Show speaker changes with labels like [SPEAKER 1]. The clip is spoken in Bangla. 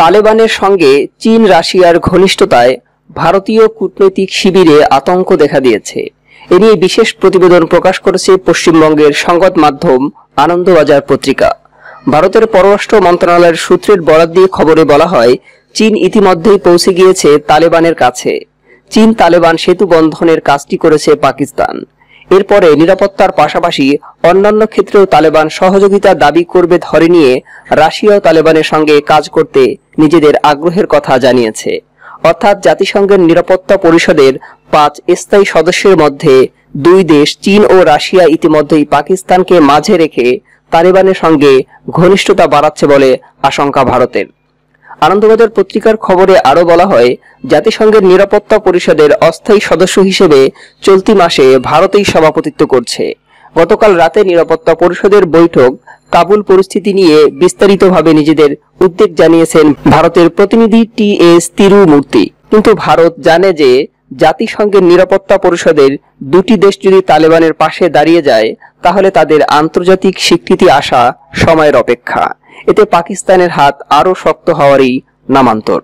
[SPEAKER 1] তালেবানের সঙ্গে চীন রাশিয়ার ঘনিষ্ঠতায় ভারতীয় কূটনৈতিক শিবিরে আতঙ্ক দেখা দিয়েছে এ নিয়ে বিশেষ প্রতিবেদন প্রকাশ করেছে পশ্চিমবঙ্গের সংবাদ মাধ্যম আনন্দবাজার পত্রিকা ভারতের পররাষ্ট্র মন্ত্রণালয়ের সূত্রের বরাদ দিয়ে খবরে বলা হয় চীন ইতিমধ্যেই পৌঁছে গিয়েছে তালেবানের কাছে চীন তালেবান সেতু বন্ধনের কাজটি করেছে পাকিস্তান এরপরে নিরাপত্তার পাশাপাশি অন্যান্য ক্ষেত্রেও তালেবান সহযোগিতা দাবি করবে ধরে নিয়ে রাশিয়াও তালেবানের সঙ্গে কাজ করতে নিজেদের আগ্রহের কথা জানিয়েছে অর্থাৎ জাতিসংঘের নিরাপত্তা পরিষদের পাঁচ স্থায়ী সদস্যের মধ্যে দুই দেশ চীন ও রাশিয়া ইতিমধ্যেই পাকিস্তানকে মাঝে রেখে তালেবানের সঙ্গে ঘনিষ্ঠতা বাড়াচ্ছে বলে আশঙ্কা ভারতের আনন্দবাজার পত্রিকার খবরে আরও বলা হয় জাতিসংঘের নিরাপত্তা পরিষদের অস্থায়ী সদস্য হিসেবে চলতি মাসে ভারতেই সভাপতিত্ব করছে গতকাল রাতে নিরাপত্তা পরিষদের বৈঠক কাবুল পরিস্থিতি নিয়ে বিস্তারিতভাবে নিজেদের উদ্বেগ জানিয়েছেন ভারতের প্রতিনিধি টি এস তিরুমূর্তি কিন্তু ভারত জানে যে জাতিসংঘের নিরাপত্তা পরিষদের দুটি দেশ যদি তালেবানের পাশে দাঁড়িয়ে যায় তাহলে তাদের আন্তর্জাতিক স্বীকৃতি আসা সময়ের অপেক্ষা এতে পাকিস্তানের হাত আরও শক্ত হওয়ারই নামান্তর